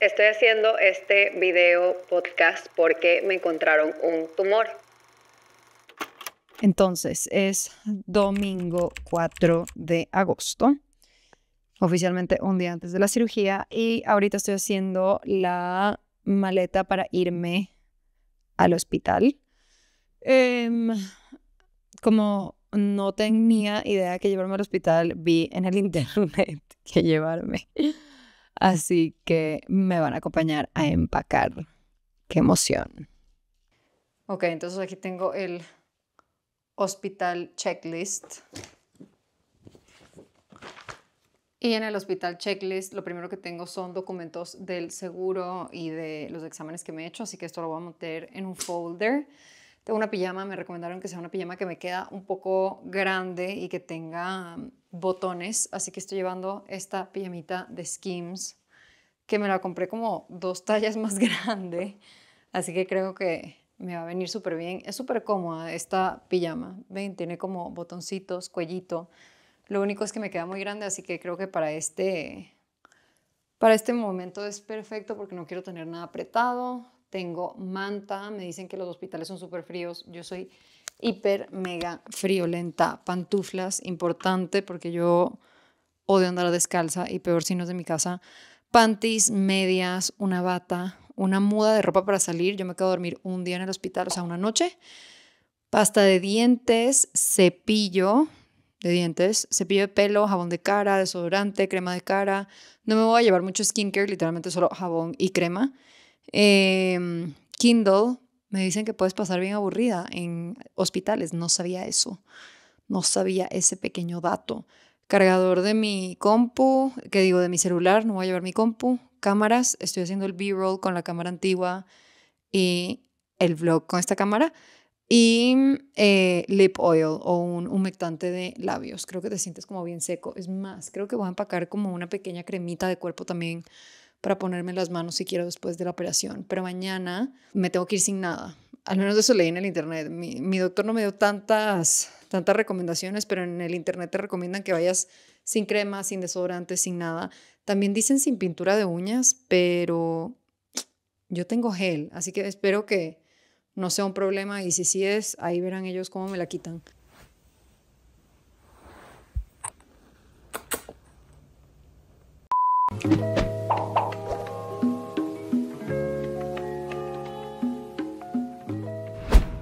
Estoy haciendo este video podcast porque me encontraron un tumor. Entonces, es domingo 4 de agosto, oficialmente un día antes de la cirugía, y ahorita estoy haciendo la maleta para irme al hospital. Em, como no tenía idea que llevarme al hospital, vi en el internet que llevarme. Así que me van a acompañar a empacar. ¡Qué emoción! Ok, entonces aquí tengo el hospital checklist. Y en el hospital checklist lo primero que tengo son documentos del seguro y de los exámenes que me he hecho, así que esto lo voy a meter en un folder. Tengo una pijama, me recomendaron que sea una pijama que me queda un poco grande y que tenga mm, botones, así que estoy llevando esta pijamita de Skims que me la compré como dos tallas más grande, así que creo que me va a venir súper bien. Es súper cómoda esta pijama, ven, tiene como botoncitos, cuellito. Lo único es que me queda muy grande, así que creo que para este, para este momento es perfecto porque no quiero tener nada apretado. Tengo manta, me dicen que los hospitales son súper fríos. Yo soy hiper, mega friolenta. Pantuflas, importante porque yo odio andar descalza y peor si no es de mi casa panties, medias, una bata, una muda de ropa para salir. Yo me quedo a dormir un día en el hospital, o sea, una noche. Pasta de dientes, cepillo de dientes, cepillo de pelo, jabón de cara, desodorante, crema de cara. No me voy a llevar mucho skincare, literalmente solo jabón y crema. Em, Kindle, me dicen que puedes pasar bien aburrida en hospitales. No sabía eso. No sabía ese pequeño dato cargador de mi compu, que digo de mi celular, no voy a llevar mi compu, cámaras, estoy haciendo el B-roll con la cámara antigua y el vlog con esta cámara y eh, lip oil o un humectante de labios. Creo que te sientes como bien seco. Es más, creo que voy a empacar como una pequeña cremita de cuerpo también para ponerme las manos si quiero después de la operación. Pero mañana me tengo que ir sin nada. Al menos eso leí en el internet. mi doctor no me dio tantas tantas recomendaciones, pero en el internet te recomiendan que vayas sin crema, sin desodorante, sin nada. También dicen sin pintura de uñas, pero yo tengo gel, así que espero que no sea un problema y si sí es, ahí verán ellos cómo me la quitan.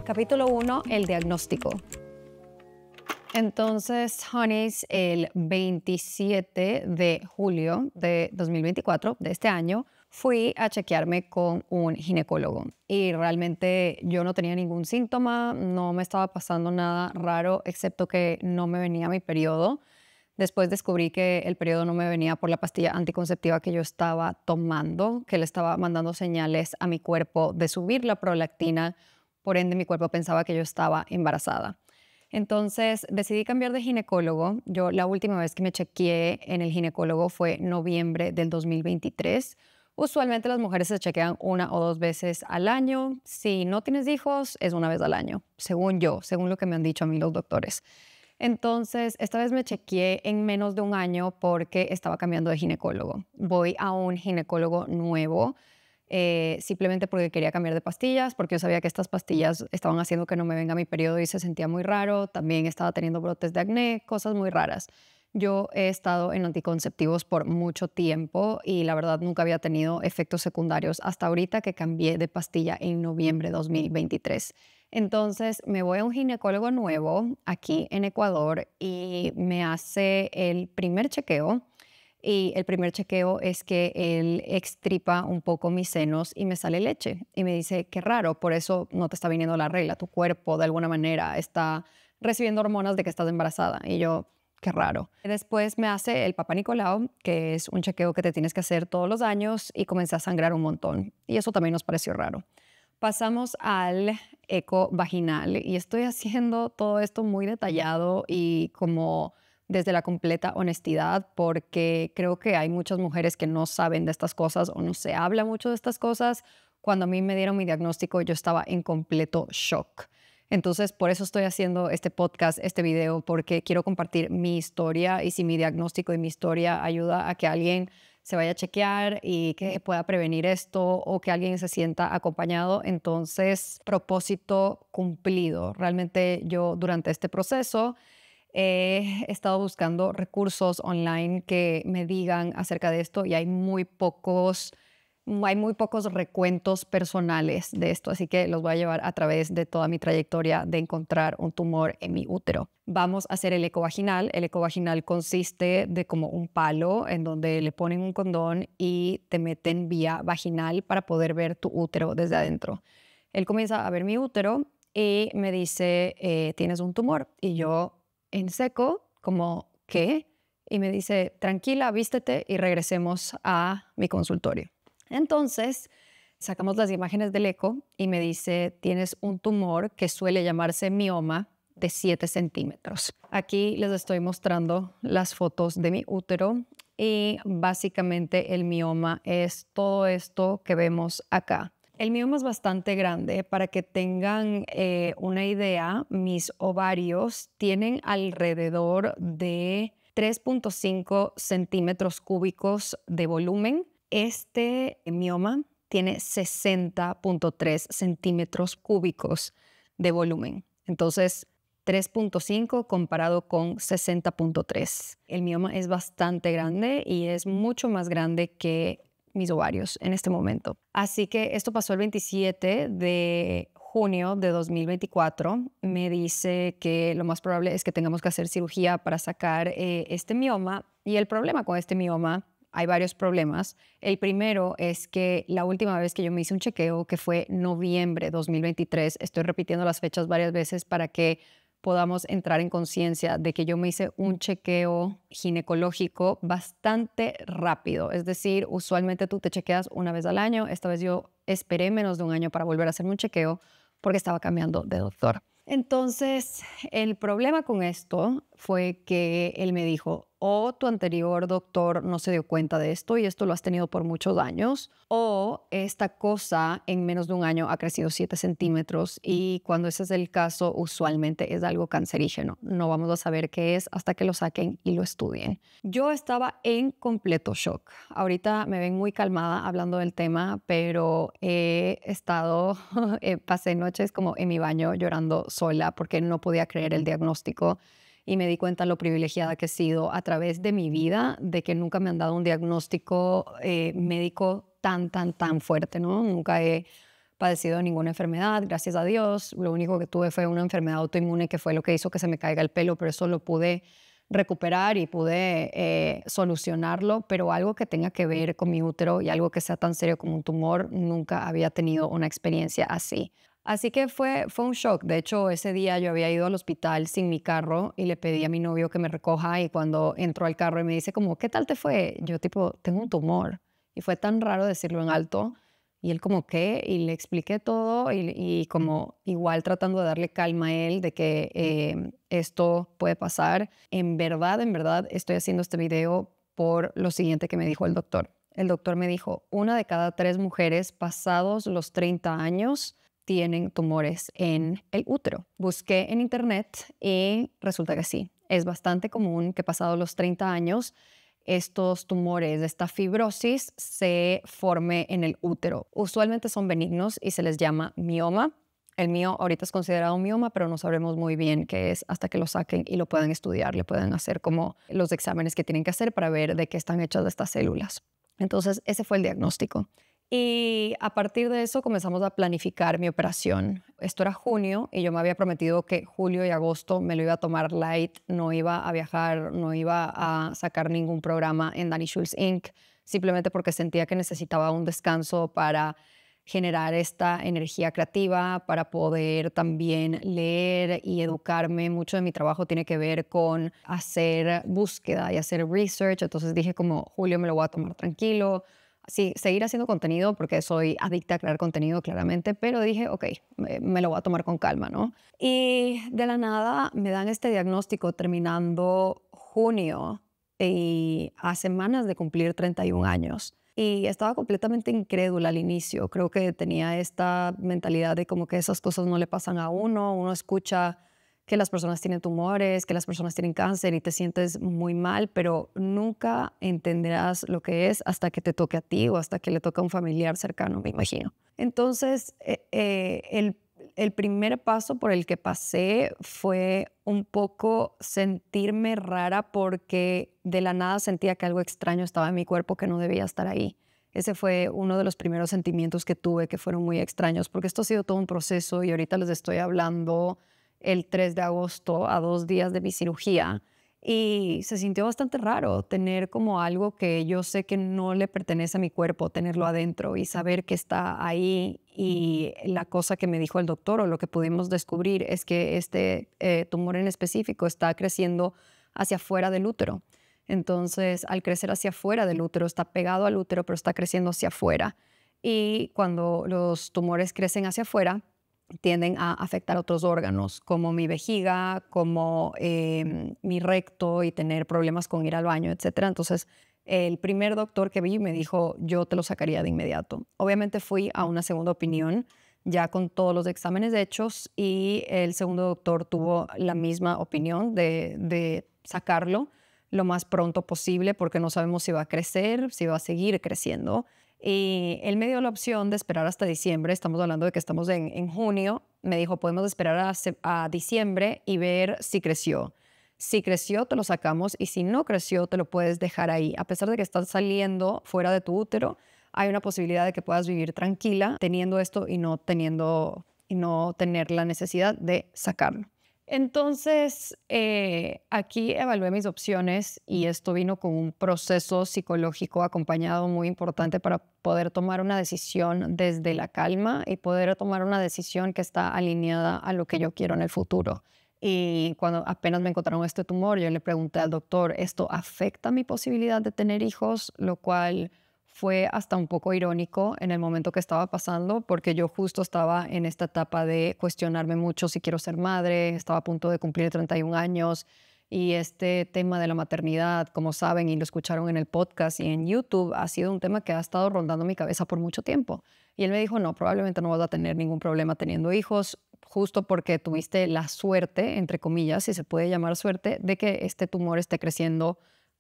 Capítulo 1, el diagnóstico. Entonces, honeys, el 27 de julio de 2024, de este año, fui a chequearme con un ginecólogo y realmente yo no tenía ningún síntoma, no me estaba pasando nada raro, excepto que no me venía mi periodo. Después descubrí que el periodo no me venía por la pastilla anticonceptiva que yo estaba tomando, que le estaba mandando señales a mi cuerpo de subir la prolactina, por ende mi cuerpo pensaba que yo estaba embarazada. Entonces decidí cambiar de ginecólogo. Yo la última vez que me chequeé en el ginecólogo fue noviembre del 2023. Usualmente las mujeres se chequean una o dos veces al año. Si no tienes hijos, es una vez al año, según yo, según lo que me han dicho a mí los doctores. Entonces, esta vez me chequeé en menos de un año porque estaba cambiando de ginecólogo. Voy a un ginecólogo nuevo eh, simplemente porque quería cambiar de pastillas, porque yo sabía que estas pastillas estaban haciendo que no me venga mi periodo y se sentía muy raro, también estaba teniendo brotes de acné, cosas muy raras. Yo he estado en anticonceptivos por mucho tiempo y la verdad nunca había tenido efectos secundarios hasta ahorita que cambié de pastilla en noviembre de 2023. Entonces me voy a un ginecólogo nuevo aquí en Ecuador y me hace el primer chequeo y el primer chequeo es que él extripa un poco mis senos y me sale leche. Y me dice, qué raro, por eso no te está viniendo la regla, tu cuerpo de alguna manera está recibiendo hormonas de que estás embarazada. Y yo, qué raro. Después me hace el Papa Nicolau, que es un chequeo que te tienes que hacer todos los años y comencé a sangrar un montón. Y eso también nos pareció raro. Pasamos al eco vaginal y estoy haciendo todo esto muy detallado y como desde la completa honestidad, porque creo que hay muchas mujeres que no saben de estas cosas o no se habla mucho de estas cosas. Cuando a mí me dieron mi diagnóstico, yo estaba en completo shock. Entonces, por eso estoy haciendo este podcast, este video, porque quiero compartir mi historia y si mi diagnóstico y mi historia ayuda a que alguien se vaya a chequear y que pueda prevenir esto o que alguien se sienta acompañado. Entonces, propósito cumplido. Realmente yo durante este proceso He estado buscando recursos online que me digan acerca de esto y hay muy pocos mm, hay muy pocos recuentos personales de esto, así que los voy a llevar a través de toda mi trayectoria de encontrar un tumor en mi útero. Vamos a hacer el ecovaginal. El ecovaginal consiste de como un palo en donde le ponen un condón y te meten vía vaginal para poder ver tu útero desde adentro. Él comienza a ver mi útero y me dice, eh, tienes un tumor. Y yo en seco, como, ¿qué? Y me dice, tranquila, vístete y regresemos a mi consultorio. Entonces, sacamos las imágenes del eco y me dice, tienes un tumor que suele llamarse mioma de 7 centímetros. Aquí les estoy mostrando las fotos de mi útero y básicamente el mioma es todo esto que vemos acá. El mioma es bastante grande. Para que tengan eh, una idea, mis ovarios tienen alrededor de 3.5 centímetros cúbicos de volumen. Este mioma tiene 60.3 centímetros cúbicos de volumen. Entonces, 3.5 comparado con 60.3. El mioma es bastante grande y es mucho más grande que mis ovarios en este momento. Así que esto pasó el 27 de junio de 2024. Me dice que lo más probable es que tengamos que hacer cirugía para sacar eh, este mioma. Y el problema con este mioma hay varios problemas. El primero es que la última vez que yo me hice un chequeo, que fue noviembre de 2023, estoy repitiendo las fechas varias veces para que podamos entrar en conciencia de que yo me hice un chequeo ginecológico bastante rápido. Es decir, usualmente tú te chequeas una vez al año. Esta vez yo esperé menos de un año para volver a hacerme un chequeo porque estaba cambiando de doctor. Entonces, el problema con esto fue que él me dijo, o tu anterior doctor no se dio cuenta de esto y esto lo has tenido por muchos años, o esta cosa en menos de un año ha crecido 7 centímetros y cuando ese es el caso usualmente es algo cancerígeno. No vamos a saber qué es hasta que lo saquen y lo estudien. Yo estaba en completo shock. Ahorita me ven muy calmada hablando del tema, pero he estado, eh, pasé noches como en mi baño llorando sola porque no podía creer el diagnóstico y me di cuenta lo privilegiada que he sido a través de mi vida, de que nunca me han dado un diagnóstico eh, médico tan, tan, tan fuerte, ¿no? Nunca he padecido ninguna enfermedad, gracias a Dios. Lo único que tuve fue una enfermedad autoinmune que fue lo que hizo que se me caiga el pelo, pero eso lo pude recuperar y pude eh, solucionarlo, pero algo que tenga que ver con mi útero y algo que sea tan serio como un tumor, nunca había tenido una experiencia así. Así que fue, un shock. De hecho, ese día yo había ido al hospital sin mi carro y le pedí a mi novio que me recoja y cuando entró al carro y me dice como, ¿qué tal te fue? Yo tipo, tengo un tumor. Y fue tan raro decirlo en alto. Y él como, ¿qué? Y le expliqué todo y, como igual tratando de darle calma a él de que em, esto puede pasar. En verdad, en verdad, estoy haciendo este video por lo siguiente que me dijo el doctor. El doctor me dijo, una de cada tres mujeres pasados los 30 años tienen tumores en el útero. Busqué en internet y resulta que sí. Es bastante común que pasado los 30 años estos tumores, esta fibrosis se forme en el útero. Usualmente son benignos y se les llama mioma. El mío ahorita es considerado mioma, pero no sabremos muy bien qué es hasta que lo saquen y lo puedan estudiar, le pueden hacer como los exámenes que tienen que hacer para ver de qué están hechas estas células. Entonces, ese fue el diagnóstico. Y a partir de eso comenzamos a planificar mi operación. Esto era junio y yo me había prometido que julio y agosto me lo iba a tomar light, no iba a viajar, no iba a sacar ningún programa en Danny Schultz Inc., simplemente porque sentía que necesitaba un descanso para generar esta energía creativa, para poder también leer y educarme. Mucho de mi trabajo tiene que ver con hacer búsqueda y hacer research, entonces dije como julio me lo voy a tomar tranquilo sí, seguir haciendo contenido porque soy adicta a crear contenido claramente, pero dije, ok, me, lo voy a tomar con calma, ¿no? Y de la nada me dan este diagnóstico terminando junio y a semanas de cumplir 31 años. Y estaba completamente incrédula al inicio. Creo que tenía esta mentalidad de como que esas cosas no le pasan a uno, uno escucha que las personas tienen tumores, que las personas tienen cáncer y te sientes muy mal, pero nunca entenderás lo que es hasta que te toque a ti o hasta que le toque a un familiar cercano, me imagino. Entonces, eh, eh, el, el primer paso por el que pasé fue un poco sentirme rara porque de la nada sentía que algo extraño estaba en mi cuerpo que no debía estar ahí. Ese fue uno de los primeros sentimientos que tuve que fueron muy extraños, porque esto ha sido todo un proceso y ahorita les estoy hablando el 3 de agosto, a dos días de mi cirugía, y se sintió bastante raro tener como algo que yo sé que no le pertenece a mi cuerpo, tenerlo adentro y saber que está ahí. Y la cosa que me dijo el doctor o lo que pudimos descubrir es que este eh, tumor en específico está creciendo hacia afuera del útero. Entonces, al crecer hacia afuera del útero, está pegado al útero, pero está creciendo hacia afuera. Y cuando los tumores crecen hacia afuera, tienden a afectar otros órganos, como mi vejiga, como em, mi recto y tener problemas con ir al baño, etc. Entonces, el primer doctor que vi me dijo, yo te lo sacaría de inmediato. Obviamente fui a una segunda opinión, ya con todos los exámenes hechos, y el segundo doctor tuvo la misma opinión de sacarlo lo más pronto posible porque no sabemos si va a crecer, si va a seguir creciendo y eh, él me dio la opción de esperar hasta diciembre, estamos hablando de que estamos en, junio, me dijo, podemos esperar a, diciembre y ver si creció. Si creció, te lo sacamos y si no creció, te lo puedes dejar ahí. A pesar de que estás saliendo fuera de tu útero, hay una posibilidad de que puedas vivir tranquila teniendo esto y no, teniendo, y no tener la necesidad de sacarlo. Entonces, eh, aquí evalué mis opciones y esto vino con un proceso psicológico acompañado muy importante para poder tomar una decisión desde la calma y poder tomar una decisión que está alineada a lo que yo quiero en el futuro. Y cuando apenas me encontraron este tumor, yo le pregunté al doctor, ¿esto afecta mi posibilidad de tener hijos? Lo cual fue hasta un poco irónico en el momento que estaba pasando, porque yo justo estaba en esta etapa de cuestionarme mucho si quiero ser madre, estaba a punto de cumplir 31 años y este tema de la maternidad, como saben y lo escucharon en el podcast y en YouTube, ha sido un tema que ha estado rondando mi cabeza por mucho tiempo. Y él me dijo, no, probablemente no vas a tener ningún problema teniendo hijos, justo porque tuviste la suerte, entre comillas, si se puede llamar suerte, de que este tumor esté creciendo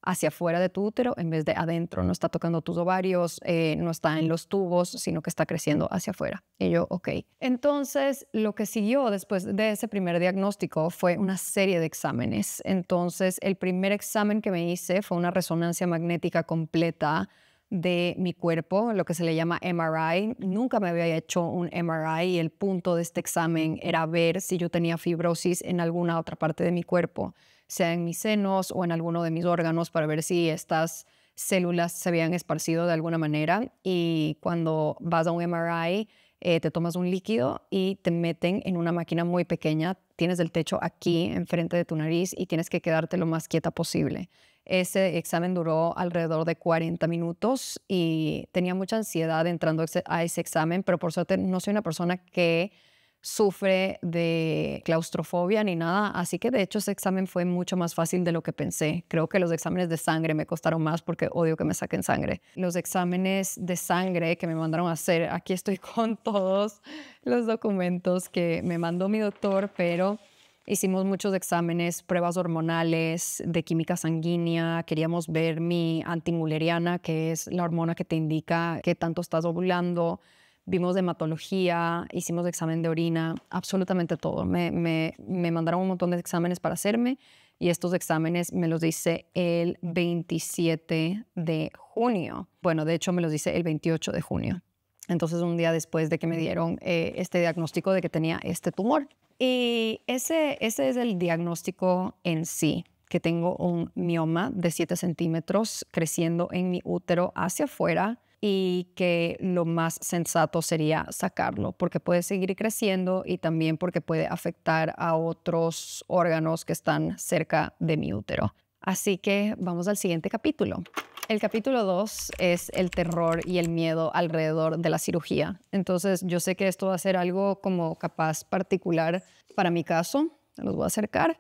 hacia afuera de tu útero en vez de adentro. No está tocando tus ovarios, eh, no está en los tubos, sino que está creciendo hacia afuera. Y yo, ok. Entonces, lo que siguió después de ese primer diagnóstico fue una serie de exámenes. Entonces, el primer examen que me hice fue una resonancia magnética completa de mi cuerpo, lo que se le llama MRI. Nunca me había hecho un MRI y el punto de este examen era ver si yo tenía fibrosis en alguna otra parte de mi cuerpo sea en mis senos o en alguno de mis órganos para ver si estas células se habían esparcido de alguna manera. Y cuando vas a un MRI, eh, te tomas un líquido y te meten en una máquina muy pequeña. Tienes el techo aquí, enfrente de tu nariz, y tienes que quedarte lo más quieta posible. Ese examen duró alrededor de 40 minutos y tenía mucha ansiedad entrando a ese examen, pero por suerte no soy una persona que sufre de claustrofobia ni nada, así que de hecho ese examen fue mucho más fácil de lo que pensé. Creo que los exámenes de sangre me costaron más porque odio que me saquen sangre. Los exámenes de sangre que me mandaron a hacer, aquí estoy con todos los documentos que me mandó mi doctor, pero hicimos muchos exámenes, pruebas hormonales, de química sanguínea, queríamos ver mi antimuleriana, que es la hormona que te indica qué tanto estás ovulando vimos hematología, hicimos examen de orina, absolutamente todo. Me, me, me, mandaron un montón de exámenes para hacerme y estos exámenes me los dice el 27 de junio. Bueno, de hecho me los dice el 28 de junio. Entonces un día después de que me dieron eh, este diagnóstico de que tenía este tumor. Y ese, ese es el diagnóstico en sí que tengo un mioma de 7 centímetros creciendo en mi útero hacia afuera y que lo más sensato sería sacarlo porque puede seguir creciendo y también porque puede afectar a otros órganos que están cerca de mi útero. Así que vamos al siguiente capítulo. El capítulo 2 es el terror y el miedo alrededor de la cirugía. Entonces yo sé que esto va a ser algo como capaz particular para mi caso, los voy a acercar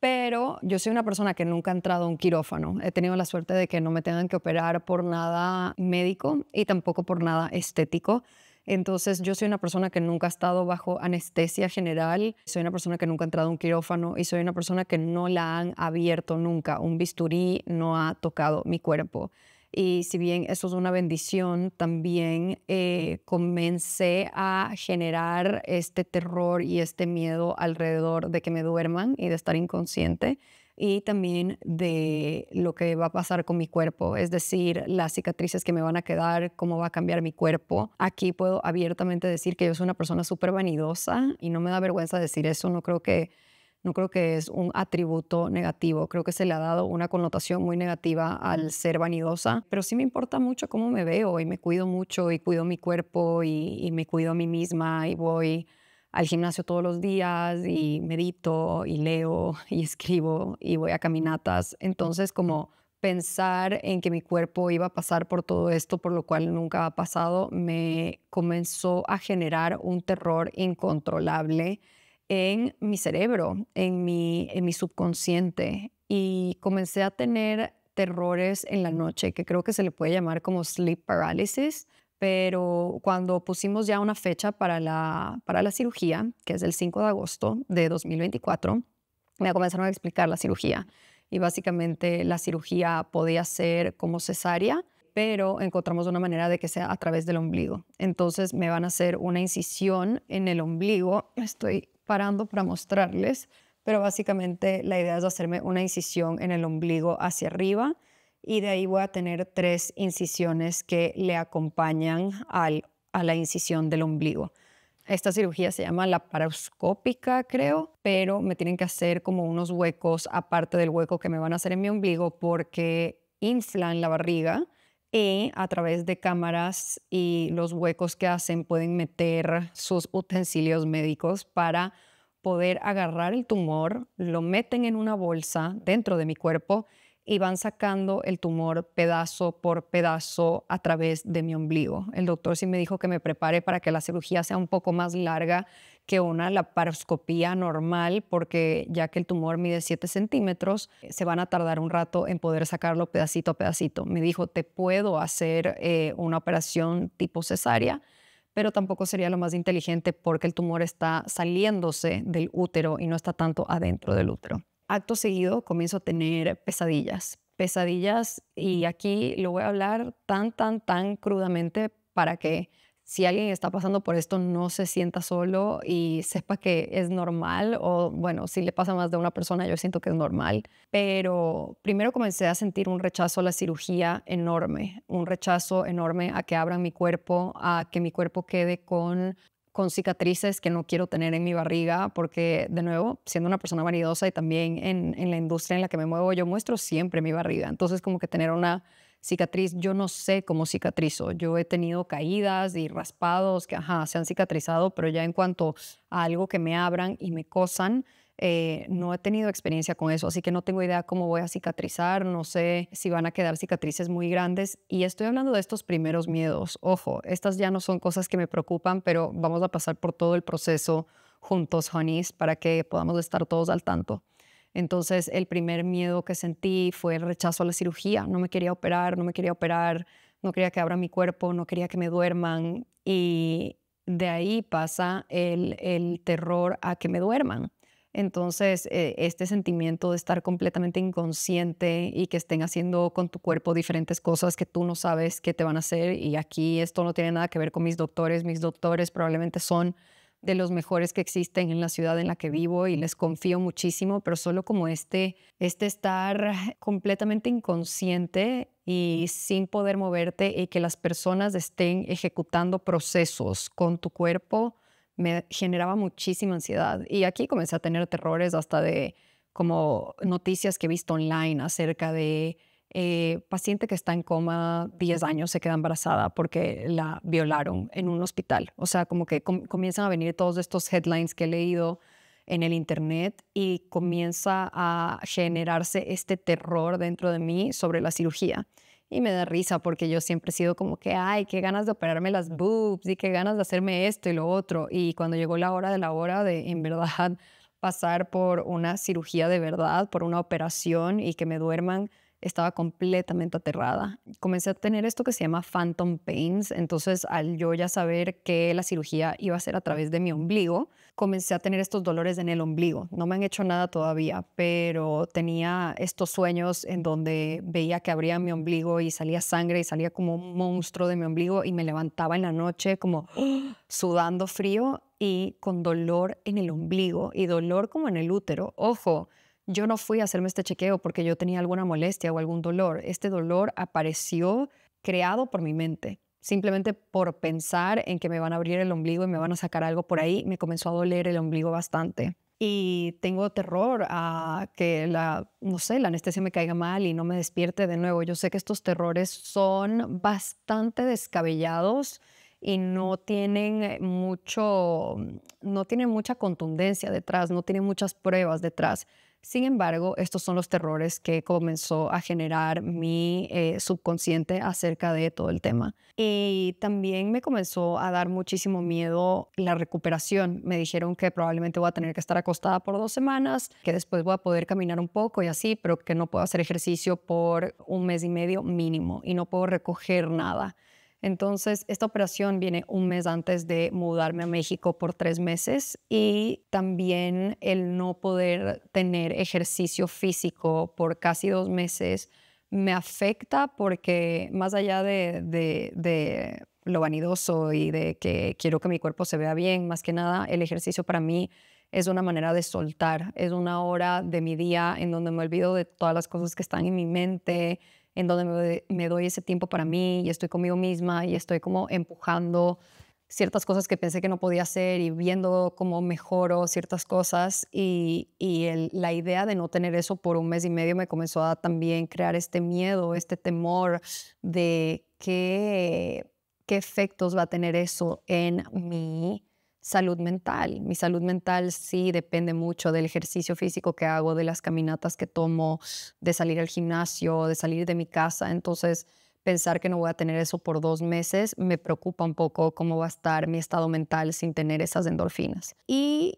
pero yo soy una persona que nunca ha entrado a un quirófano. He tenido la suerte de que no me tengan que operar por nada médico y tampoco por nada estético. Entonces yo soy una persona que nunca ha estado bajo anestesia general, soy una persona que nunca ha entrado a un quirófano y soy una persona que no la han abierto nunca. Un bisturí no ha tocado mi cuerpo. Y si bien eso es una bendición, también eh, comencé a generar este terror y este miedo alrededor de que me duerman y de estar inconsciente y también de lo que va a pasar con mi cuerpo, es decir, las cicatrices que me van a quedar, cómo va a cambiar mi cuerpo. Aquí puedo abiertamente decir que yo soy una persona súper vanidosa y no me da vergüenza decir eso, no creo que no creo que es un atributo negativo. Creo que se le ha dado una connotación muy negativa al ser vanidosa, pero sí me importa mucho cómo me veo y me cuido mucho y cuido mi cuerpo y, me cuido a mí misma y voy al gimnasio todos los días y medito y leo y escribo y voy a caminatas. Entonces, como pensar en que mi cuerpo iba a pasar por todo esto, por lo cual nunca ha pasado, me comenzó a generar un terror incontrolable en mi cerebro, en mi, subconsciente. Y comencé a tener terrores en la noche, que creo que se le puede llamar como sleep paralysis, pero cuando pusimos ya una fecha para la, para la cirugía, que es el 5 de agosto de 2024, me comenzaron a explicar la cirugía. Y básicamente la cirugía podía ser como cesárea, pero encontramos una manera de que sea a través del ombligo. Entonces me van a hacer una incisión en el ombligo. Estoy parando para mostrarles, pero básicamente la idea es hacerme una incisión en el ombligo hacia arriba y de ahí voy a tener tres incisiones que le acompañan al, a la incisión del ombligo. Esta cirugía se llama la paroscópica, creo, pero me tienen que hacer como unos huecos aparte del hueco que me van a hacer en mi ombligo porque inflan la barriga y a través de cámaras y los huecos que hacen pueden meter sus utensilios médicos para poder agarrar el tumor, lo meten en una bolsa dentro de mi cuerpo y van sacando el tumor pedazo por pedazo a través de mi ombligo. El doctor sí me dijo que me prepare para que la cirugía sea un poco más larga que una laparoscopía normal, porque ya que el tumor mide 7 centímetros, se van a tardar un rato en poder sacarlo pedacito a pedacito. Me dijo, te puedo hacer eh, una operación tipo cesárea, pero tampoco sería lo más inteligente porque el tumor está saliéndose del útero y no está tanto adentro del útero acto seguido comienzo a tener pesadillas. Pesadillas, y aquí lo voy a hablar tan, tan, tan crudamente para que si alguien está pasando por esto no se sienta solo y sepa que es normal o bueno, si le pasa más de una persona yo siento que es normal. Pero primero comencé a sentir un rechazo a la cirugía enorme, un rechazo enorme a que abran mi cuerpo, a que mi cuerpo quede con con cicatrices que no quiero tener en mi barriga, porque de nuevo, siendo una persona vanidosa y también en, la industria en la que me muevo, yo muestro siempre mi barriga. Entonces, como que tener una cicatriz, yo no sé cómo cicatrizo. Yo he tenido caídas y raspados que, ajá, se han cicatrizado, pero ya en cuanto a algo que me abran y me cosan, eh, no he tenido experiencia con eso, así que no tengo idea cómo voy a cicatrizar, no sé si van a quedar cicatrices muy grandes. Y estoy hablando de estos primeros miedos. Ojo, estas ya no son cosas que me preocupan, pero vamos a pasar por todo el proceso juntos, honeys, para que podamos estar todos al tanto. Entonces, el primer miedo que sentí fue el rechazo a la cirugía. No me quería operar, no me quería operar, no quería que abra mi cuerpo, no quería que me duerman. Y de ahí pasa el terror a que me duerman. Entonces, eh, este sentimiento de estar completamente inconsciente y que estén haciendo con tu cuerpo diferentes cosas que tú no sabes qué te van a hacer, y aquí esto no tiene nada que ver con mis doctores, mis doctores probablemente son de los mejores que existen en la ciudad en la que vivo y les confío muchísimo, pero solo como este, este estar completamente inconsciente y sin poder moverte y que las personas estén ejecutando procesos con tu cuerpo, me generaba muchísima ansiedad. Y aquí comencé a tener terrores hasta de como noticias que he visto online acerca de eh, paciente que está en coma 10 años se queda embarazada porque la violaron en un hospital. O sea, como que comienzan a venir todos estos headlines que he leído en el Internet y comienza a generarse este terror dentro de mí sobre la cirugía. Y me da risa porque yo siempre he sido como que, ay, qué ganas de operarme las boobs y qué ganas de hacerme esto y lo otro. Y cuando llegó la hora de la hora de, en verdad, pasar por una cirugía de verdad, por una operación y que me duerman, estaba completamente aterrada. Comencé a tener esto que se llama phantom pains, entonces al yo ya saber que la cirugía iba a ser a través de mi ombligo, comencé a tener estos dolores en el ombligo. No me han hecho nada todavía, pero tenía estos sueños en donde veía que abría mi ombligo y salía sangre y salía como un monstruo de mi ombligo y me levantaba en la noche como sudando frío y con dolor en el ombligo y dolor como en el útero. Ojo, yo no fui a hacerme este chequeo porque yo tenía alguna molestia o algún dolor. Este dolor apareció creado por mi mente simplemente por pensar en que me van a abrir el ombligo y me van a sacar algo por ahí, me comenzó a doler el ombligo bastante. Y tengo terror a que la, no sé, la anestesia me caiga mal y no me despierte de nuevo. Yo sé que estos terrores son bastante descabellados y no tienen mucho, no tienen mucha contundencia detrás, no tienen muchas pruebas detrás sin embargo, estos son los terrores que comenzó a generar mi eh, subconsciente acerca de todo el tema. Y también me comenzó a dar muchísimo miedo la recuperación. Me dijeron que probablemente voy a tener que estar acostada por dos semanas, que después voy a poder caminar un poco y así, pero que no puedo hacer ejercicio por un mes y medio mínimo y no puedo recoger nada. Entonces, esta operación viene un mes antes de mudarme a México por tres meses y también el no poder tener ejercicio físico por casi dos meses me afecta porque más allá de, lo vanidoso y de que quiero que mi cuerpo se vea bien, más que nada, el ejercicio para mí es una manera de soltar, es una hora de mi día en donde me olvido de todas las cosas que están en mi mente, en donde me doy, ese tiempo para mí y estoy conmigo misma y estoy como empujando ciertas cosas que pensé que no podía hacer y viendo cómo mejoro ciertas cosas y, la idea de no tener eso por un mes y medio me comenzó a también crear este miedo, este temor de qué, qué efectos va a tener eso en mí salud mental. Mi salud mental sí depende mucho del ejercicio físico que hago, de las caminatas que tomo, de salir al gimnasio, de salir de mi casa. Entonces, pensar que no voy a tener eso por dos meses me preocupa un poco cómo va a estar mi estado mental sin tener esas endorfinas. Y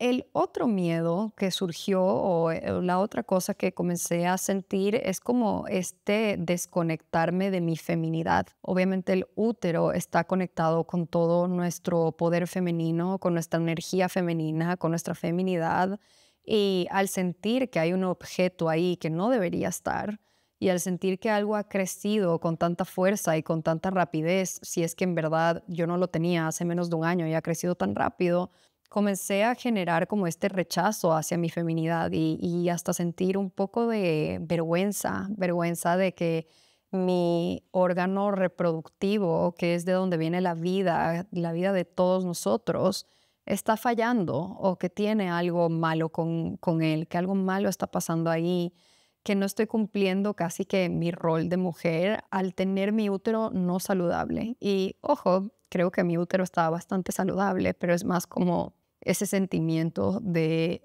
el otro miedo que surgió eh, o la otra cosa que comencé a sentir es como este desconectarme de mi feminidad. Obviamente el útero está conectado con todo nuestro poder femenino, con nuestra energía femenina, con nuestra feminidad y al sentir que hay un objeto ahí que no debería estar, y al sentir que algo ha crecido con tanta fuerza y con tanta rapidez, si es que en verdad yo no lo tenía hace menos de un año y ha crecido tan rápido, comencé a generar como este rechazo hacia mi feminidad y, hasta sentir un poco de vergüenza, vergüenza de que mi órgano reproductivo, que es de donde viene la vida, la vida de todos nosotros, está fallando o que tiene algo malo con, con él, que algo malo está pasando ahí, que no estoy cumpliendo casi que mi rol de mujer al tener mi útero no saludable. Y ojo, creo que mi útero estaba bastante saludable, pero es más como ese sentimiento de,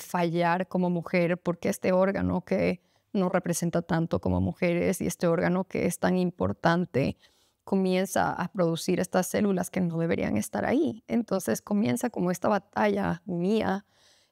fallar como mujer, porque este órgano que no representa tanto como mujeres y este órgano que es tan importante comienza a producir estas células que no deberían estar ahí. Entonces comienza como esta batalla mía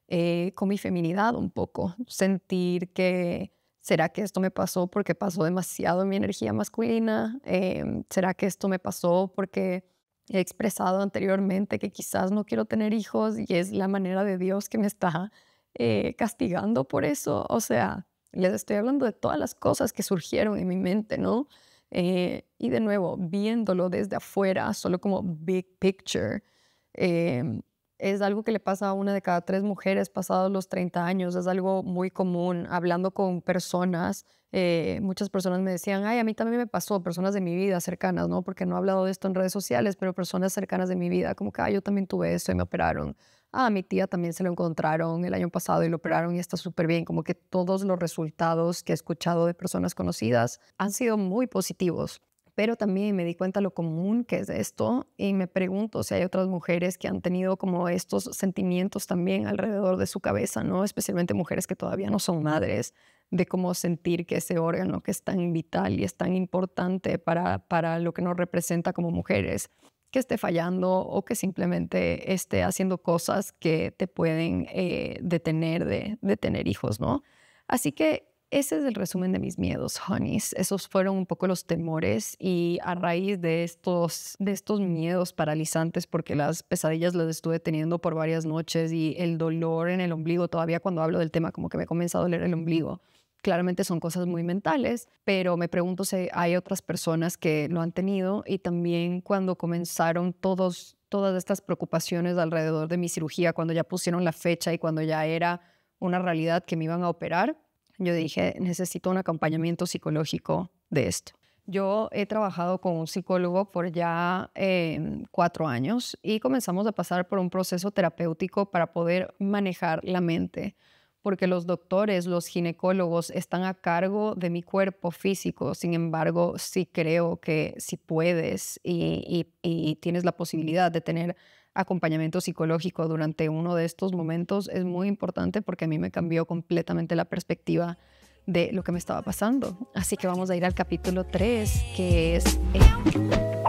eh, con mi feminidad un poco, sentir que será que esto me pasó porque pasó demasiado en mi energía masculina, em, será que esto me pasó porque he expresado anteriormente que quizás no quiero tener hijos y es la manera de Dios que me está eh, castigando por eso. O sea, les estoy hablando de todas las cosas que surgieron en mi mente, ¿no? Eh, y de nuevo, viéndolo desde afuera, solo como big picture, em, es algo que le pasa a una de cada tres mujeres pasados los 30 años, es algo muy común. Hablando con personas, eh, muchas personas me decían, ay, a mí también me pasó, personas de mi vida cercanas, ¿no? Porque no he hablado de esto en redes sociales, pero personas cercanas de mi vida, como que, ay, yo también tuve eso y me operaron. Ah, mi tía también se lo encontraron el año pasado y lo operaron y está súper bien. Como que todos los resultados que he escuchado de personas conocidas han sido muy positivos pero también me di cuenta lo común que es esto y me pregunto si hay otras mujeres que han tenido como estos sentimientos también alrededor de su cabeza, ¿no? Especialmente mujeres que todavía no son madres, de cómo sentir que ese órgano que es tan vital y es tan importante para, para lo que nos representa como mujeres, que esté fallando o que simplemente esté haciendo cosas que te pueden eh, detener de, tener hijos, ¿no? Así que ese es el resumen de mis miedos, honeys. Esos fueron un poco los temores y a raíz de estos, de estos miedos paralizantes, porque las pesadillas las estuve teniendo por varias noches y el dolor en el ombligo, todavía cuando hablo del tema como que me comenzado a doler el ombligo. Claramente son cosas muy mentales, pero me pregunto si hay otras personas que lo han tenido y también cuando comenzaron todos, todas estas preocupaciones alrededor de mi cirugía, cuando ya pusieron la fecha y cuando ya era una realidad que me iban a operar yo dije, necesito un acompañamiento psicológico de esto. Yo he trabajado con un psicólogo por ya em, cuatro años y comenzamos a pasar por un proceso terapéutico para poder manejar la mente, porque los doctores, los ginecólogos están a cargo de mi cuerpo físico, sin embargo, sí creo que si puedes y, y tienes la posibilidad de tener acompañamiento psicológico durante uno de estos momentos es muy importante porque a mí me cambió completamente la perspectiva de lo que me estaba pasando. Así que vamos a ir al capítulo 3, que es... Eh,